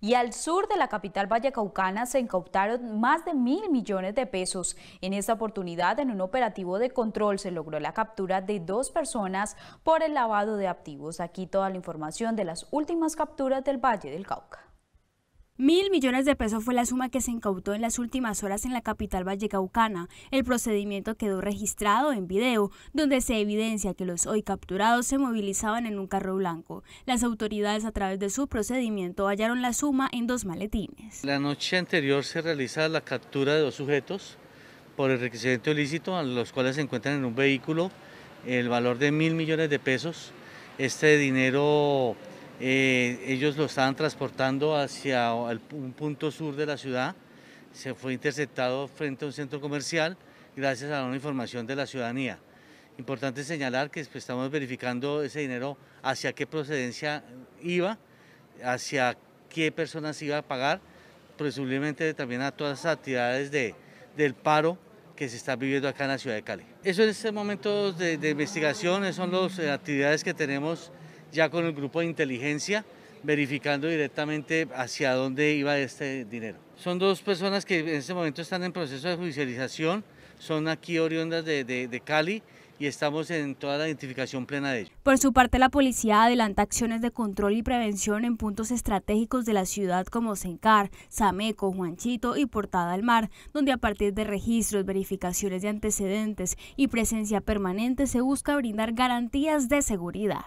y al sur de la capital vallecaucana se incautaron más de mil millones de pesos. En esta oportunidad, en un operativo de control, se logró la captura de dos personas por el lavado de activos. Aquí toda la información de las últimas capturas del Valle del Cauca. Mil millones de pesos fue la suma que se incautó en las últimas horas en la capital vallecaucana. El procedimiento quedó registrado en video, donde se evidencia que los hoy capturados se movilizaban en un carro blanco. Las autoridades a través de su procedimiento hallaron la suma en dos maletines. La noche anterior se realizó la captura de dos sujetos por el requisito ilícito, a los cuales se encuentran en un vehículo el valor de mil millones de pesos. Este dinero eh, ellos lo estaban transportando hacia un punto sur de la ciudad. Se fue interceptado frente a un centro comercial gracias a una información de la ciudadanía. Importante señalar que estamos verificando ese dinero hacia qué procedencia iba, hacia qué personas iba a pagar, presumiblemente también a todas las actividades de, del paro que se está viviendo acá en la ciudad de Cali. Eso es este el momento de, de investigación, son las eh, actividades que tenemos ya con el grupo de inteligencia, verificando directamente hacia dónde iba este dinero. Son dos personas que en este momento están en proceso de judicialización, son aquí oriundas de, Cali y estamos en toda la identificación plena de ellos. Por su parte, la policía adelanta acciones de control y prevención en puntos estratégicos de la ciudad como Sencar, Sameco, Juanchito y Portada al Mar, donde a partir de registros, verificaciones de antecedentes y presencia permanente se busca brindar garantías de seguridad.